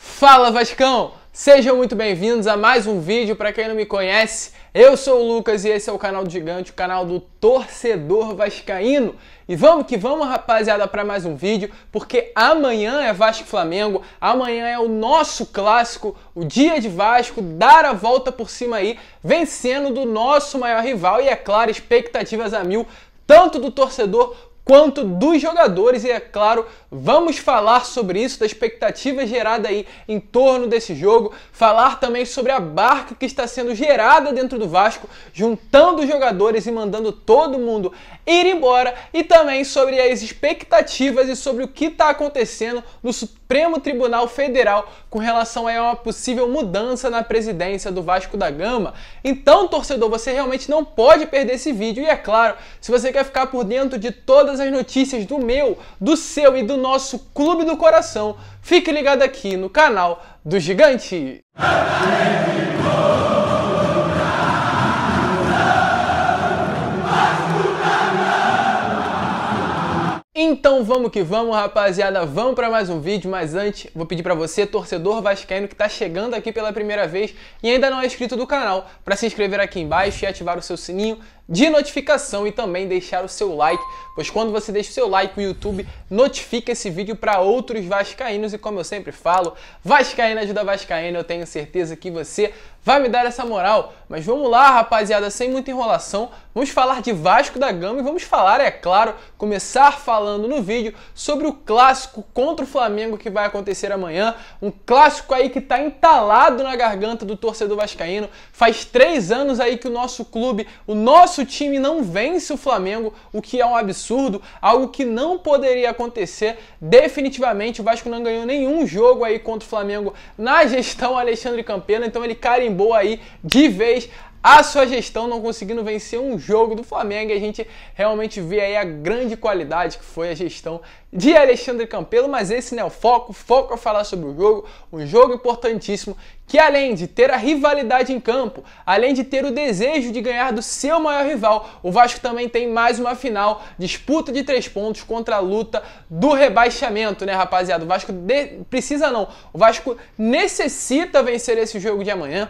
Fala Vascão! Sejam muito bem-vindos a mais um vídeo. Para quem não me conhece, eu sou o Lucas e esse é o canal do Gigante, o canal do torcedor vascaíno. E vamos que vamos, rapaziada, para mais um vídeo, porque amanhã é Vasco Flamengo, amanhã é o nosso clássico, o dia de Vasco dar a volta por cima aí, vencendo do nosso maior rival e é claro, expectativas a mil tanto do torcedor quanto dos jogadores e é claro, vamos falar sobre isso, da expectativa gerada aí em torno desse jogo, falar também sobre a barca que está sendo gerada dentro do Vasco, juntando os jogadores e mandando todo mundo ir embora e também sobre as expectativas e sobre o que está acontecendo no Supremo Tribunal Federal com relação a uma possível mudança na presidência do Vasco da Gama. Então, torcedor, você realmente não pode perder esse vídeo. E é claro, se você quer ficar por dentro de todas as notícias do meu, do seu e do nosso Clube do Coração, fique ligado aqui no canal do Gigante. Então vamos que vamos, rapaziada, vamos para mais um vídeo, mas antes vou pedir para você, torcedor vascaíno que está chegando aqui pela primeira vez e ainda não é inscrito do canal, para se inscrever aqui embaixo e ativar o seu sininho de notificação e também deixar o seu like, pois quando você deixa o seu like, o YouTube notifica esse vídeo para outros vascaínos e como eu sempre falo, vascaíno ajuda vascaíno, eu tenho certeza que você vai me dar essa moral. Mas vamos lá, rapaziada, sem muita enrolação, vamos falar de Vasco da Gama e vamos falar, é claro, começar falando no vídeo sobre o clássico contra o Flamengo que vai acontecer amanhã, um clássico aí que está entalado na garganta do torcedor vascaíno. Faz três anos aí que o nosso clube, o nosso nosso time não vence o Flamengo, o que é um absurdo, algo que não poderia acontecer. Definitivamente, o Vasco não ganhou nenhum jogo aí contra o Flamengo na gestão Alexandre Campena, então ele carimbou aí de vez a sua gestão não conseguindo vencer um jogo do Flamengo e a gente realmente vê aí a grande qualidade que foi a gestão de Alexandre Campelo, mas esse não é o foco, o foco é falar sobre o jogo, um jogo importantíssimo que além de ter a rivalidade em campo, além de ter o desejo de ganhar do seu maior rival, o Vasco também tem mais uma final, disputa de três pontos contra a luta do rebaixamento, né rapaziada? O Vasco de... precisa não, o Vasco necessita vencer esse jogo de amanhã,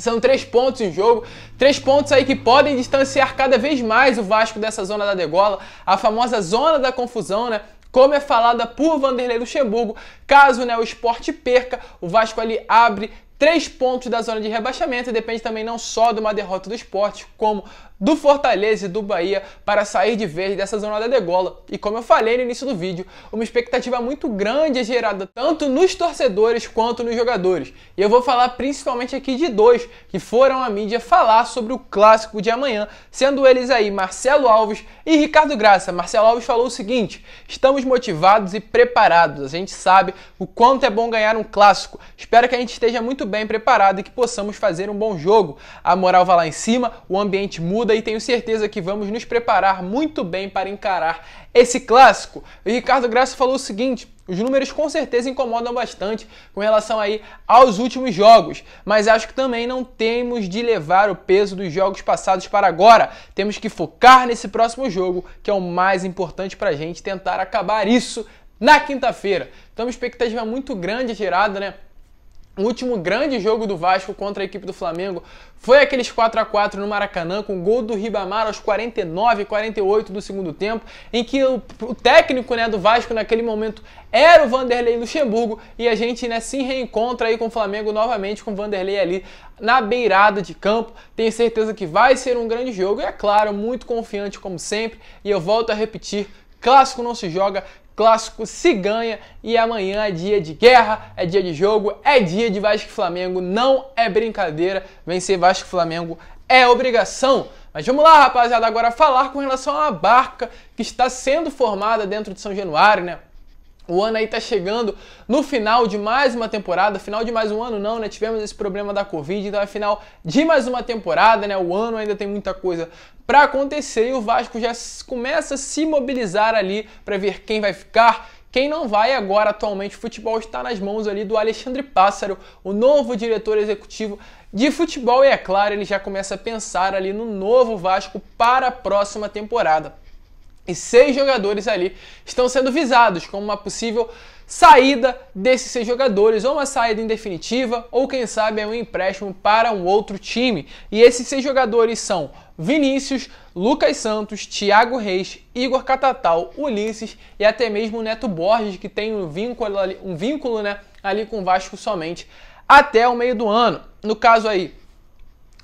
são três pontos em jogo, três pontos aí que podem distanciar cada vez mais o Vasco dessa zona da degola, a famosa zona da confusão, né? Como é falada por Vanderlei Luxemburgo, caso né, o esporte perca, o Vasco ali abre três pontos da zona de rebaixamento e depende também não só de uma derrota do esporte, como do Fortaleza e do Bahia para sair de vez dessa zona da degola. E como eu falei no início do vídeo, uma expectativa muito grande é gerada tanto nos torcedores quanto nos jogadores. E eu vou falar principalmente aqui de dois que foram à mídia falar sobre o clássico de amanhã, sendo eles aí Marcelo Alves e Ricardo Graça. Marcelo Alves falou o seguinte: estamos motivados e preparados. A gente sabe o quanto é bom ganhar um clássico. Espero que a gente esteja muito bem preparado e que possamos fazer um bom jogo. A moral vai lá em cima, o ambiente muda e tenho certeza que vamos nos preparar muito bem para encarar esse clássico. E Ricardo Graça falou o seguinte: os números com certeza incomodam bastante com relação aí aos últimos jogos, mas acho que também não temos de levar o peso dos jogos passados para agora. Temos que focar nesse próximo jogo, que é o mais importante para a gente tentar acabar isso na quinta-feira. Então, uma expectativa muito grande gerada, né? O último grande jogo do Vasco contra a equipe do Flamengo foi aqueles 4 a 4 no Maracanã, com o gol do Ribamar aos 49 e 48 do segundo tempo, em que o, o, técnico né, do Vasco naquele momento era o Vanderlei Luxemburgo e a gente né, se reencontra aí com o Flamengo novamente, com o Vanderlei ali na beirada de campo. Tenho certeza que vai ser um grande jogo e, é claro, muito confiante como sempre. E eu volto a repetir: clássico não se joga, clássico se ganha e amanhã é dia de guerra, é dia de jogo, é dia de Vasco e Flamengo, não é brincadeira, vencer Vasco e Flamengo é obrigação. Mas vamos lá, rapaziada, agora falar com relação à barca que está sendo formada dentro de São Januário, né? O ano aí tá chegando no final de mais uma temporada, final de mais um ano não, né? Tivemos esse problema da Covid, então é final de mais uma temporada, né? O ano ainda tem muita coisa para acontecer e o Vasco já começa a se mobilizar ali para ver quem vai ficar, quem não vai agora atualmente, o futebol está nas mãos ali do Alexandre Pássaro, o novo diretor executivo de futebol, e é claro, ele já começa a pensar ali no novo Vasco para a próxima temporada e seis jogadores ali estão sendo visados como uma possível saída desses seis jogadores, ou uma saída indefinitiva, ou quem sabe é um empréstimo para um outro time. E esses seis jogadores são Vinícius, Lucas Santos, Thiago Reis, Igor Catatal, Ulisses e até mesmo o Neto Borges, que tem um vínculo ali, um vínculo, né, ali com o Vasco somente até o meio do ano. No caso aí,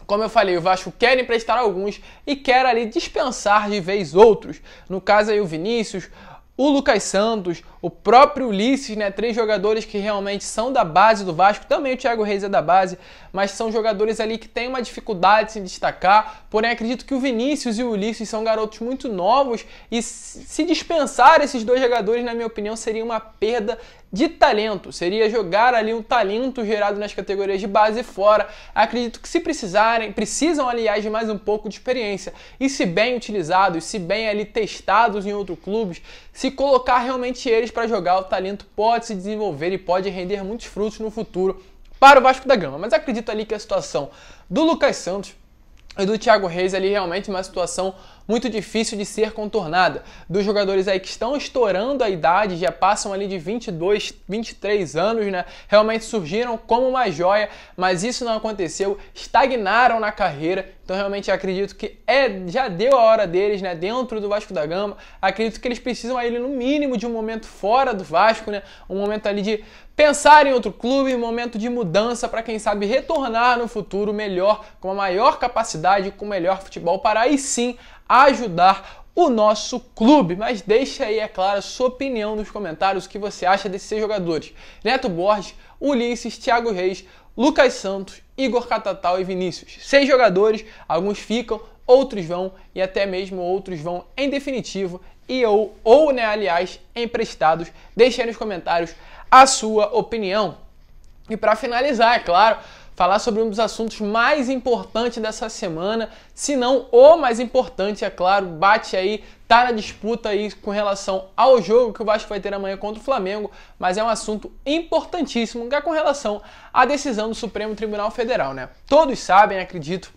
como eu falei, o Vasco quer emprestar alguns e quer ali dispensar de vez outros. No caso aí o Vinícius, o Lucas Santos, o próprio Ulisses, né? Três jogadores que realmente são da base do Vasco, também o Thiago Reis é da base, mas são jogadores ali que têm uma dificuldade de se destacar. Porém, acredito que o Vinícius e o Ulisses são garotos muito novos e se dispensar esses dois jogadores, na minha opinião, seria uma perda de talento, seria jogar ali um talento gerado nas categorias de base fora. Acredito que se precisarem, precisam aliás de mais um pouco de experiência. E se bem utilizados, se bem ali testados em outros clubes, se colocar realmente eles para jogar, o talento pode se desenvolver e pode render muitos frutos no futuro para o Vasco da Gama. Mas acredito ali que a situação do Lucas Santos e do Thiago Reis ali realmente uma situação muito difícil de ser contornada. Dos jogadores aí que estão estourando a idade, já passam ali de 22, 23 anos, né? Realmente surgiram como uma joia, mas isso não aconteceu, estagnaram na carreira. Então realmente acredito que é já deu a hora deles, né, dentro do Vasco da Gama. Acredito que eles precisam aí no mínimo de um momento fora do Vasco, né? Um momento ali de pensar em outro clube, um momento de mudança para quem sabe retornar no futuro melhor, com a maior capacidade, com o melhor futebol para aí sim ajudar o nosso clube. Mas deixa aí, é claro, sua opinião nos comentários, o que você acha desses jogadores. Neto Borges, Ulisses, Thiago Reis, Lucas Santos, Igor Catatal e Vinícius. Seis jogadores, alguns ficam, outros vão e até mesmo outros vão em definitivo e ou, ou né, aliás, emprestados. Deixe aí nos comentários a sua opinião. E para finalizar, é claro, falar sobre um dos assuntos mais importantes dessa semana, se não o mais importante, é claro, bate aí, tá na disputa aí com relação ao jogo que o Vasco vai ter amanhã contra o Flamengo, mas é um assunto importantíssimo que é com relação à decisão do Supremo Tribunal Federal, né? Todos sabem, acredito,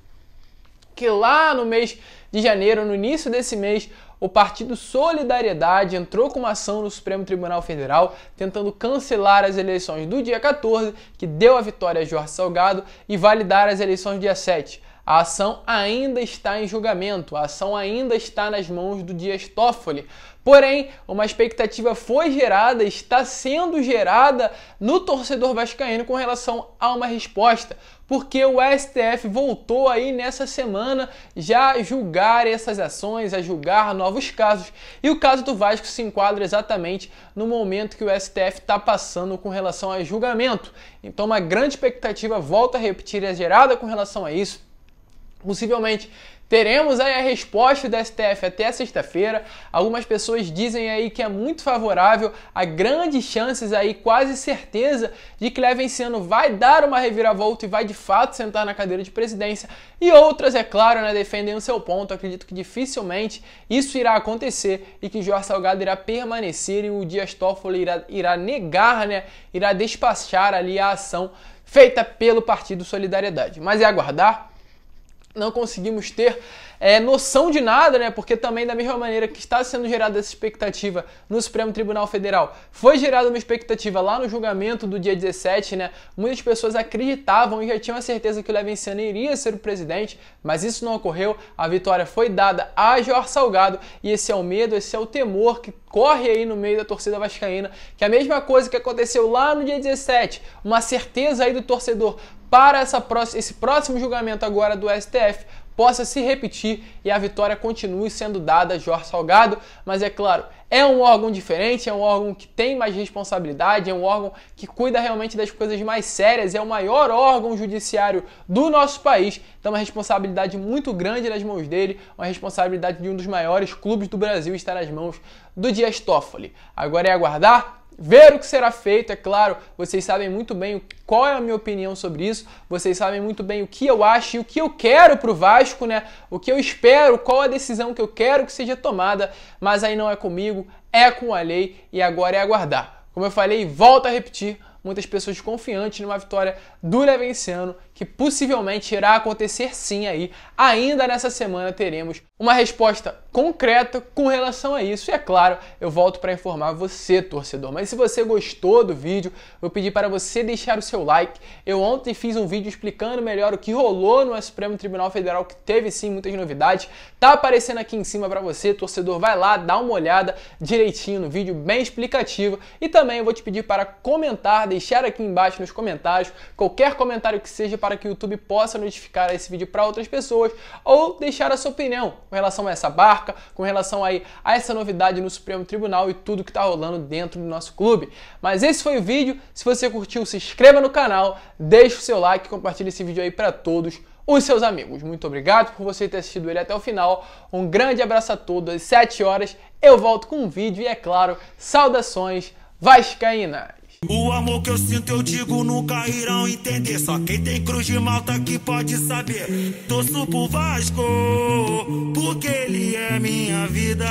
que lá no mês de janeiro, no início desse mês, o partido Solidariedade entrou com uma ação no Supremo Tribunal Federal tentando cancelar as eleições do dia 14, que deu a vitória a Jorge Salgado, e validar as eleições do dia 7. A ação ainda está em julgamento, a ação ainda está nas mãos do Dias Toffoli. Porém, uma expectativa foi gerada, está sendo gerada no torcedor vascaíno com relação a uma resposta, porque o STF voltou aí nessa semana já a julgar essas ações, a julgar novos casos. E o caso do Vasco se enquadra exatamente no momento que o STF está passando com relação a julgamento. Então, uma grande expectativa volta a repetir é gerada com relação a isso. Possivelmente Teremos aí a resposta do STF até sexta-feira. Algumas pessoas dizem aí que é muito favorável, há grandes chances aí, quase certeza, de que Levenciano vai dar uma reviravolta e vai de fato sentar na cadeira de presidência. E outras, é claro, né, defendem o seu ponto. Acredito que dificilmente isso irá acontecer e que Jorge Salgado irá permanecer e o Dias Toffoli irá, irá negar, né, irá despachar ali a ação feita pelo Partido Solidariedade. Mas é aguardar não conseguimos ter é, noção de nada, né? Porque também da mesma maneira que está sendo gerada essa expectativa no Supremo Tribunal Federal, foi gerada uma expectativa lá no julgamento do dia 17, né? Muitas pessoas acreditavam e já tinham a certeza que o Levenciano iria ser o presidente, mas isso não ocorreu. A vitória foi dada a Jorge Salgado e esse é o medo, esse é o temor que corre aí no meio da torcida vascaína, que é a mesma coisa que aconteceu lá no dia 17, uma certeza aí do torcedor para essa próxima, esse próximo julgamento agora do STF possa se repetir e a vitória continue sendo dada a Jorge Salgado, mas é claro, é um órgão diferente, é um órgão que tem mais responsabilidade, é um órgão que cuida realmente das coisas mais sérias, é o maior órgão judiciário do nosso país, então uma responsabilidade muito grande nas mãos dele, uma responsabilidade de um dos maiores clubes do Brasil estar nas mãos do Dias Toffoli. Agora é aguardar ver o que será feito, é claro, vocês sabem muito bem qual é a minha opinião sobre isso, vocês sabem muito bem o que eu acho e o que eu quero pro Vasco, né? O que eu espero, qual a decisão que eu quero que seja tomada, mas aí não é comigo, é com a lei e agora é aguardar. Como eu falei, volto a repetir, muitas pessoas confiantes numa vitória do Levenciano que possivelmente irá acontecer sim aí. Ainda nessa semana teremos uma resposta concreta com relação a isso. E é claro, eu volto para informar você, torcedor. Mas se você gostou do vídeo, vou pedir para você deixar o seu like. Eu ontem fiz um vídeo explicando melhor o que rolou no Supremo Tribunal Federal, que teve sim muitas novidades. Tá aparecendo aqui em cima para você, torcedor. Vai lá, dá uma olhada direitinho no vídeo, bem explicativo. E também eu vou te pedir para comentar, deixar aqui embaixo nos comentários qualquer comentário que seja para para que o YouTube possa notificar esse vídeo para outras pessoas ou deixar a sua opinião com relação a essa barca, com relação aí a essa novidade no Supremo Tribunal e tudo que está rolando dentro do nosso clube. Mas esse foi o vídeo. Se você curtiu, se inscreva no canal, deixe o seu like, compartilhe esse vídeo aí para todos os seus amigos. Muito obrigado por você ter assistido ele até o final. Um grande abraço a todos. Às 7 horas eu volto com um vídeo e, é claro, saudações vascaínas! O amor que eu sinto, eu digo, nunca irão entender. Só quem tem cruz de malta que pode saber. Torço pro Vasco, porque ele é minha vida.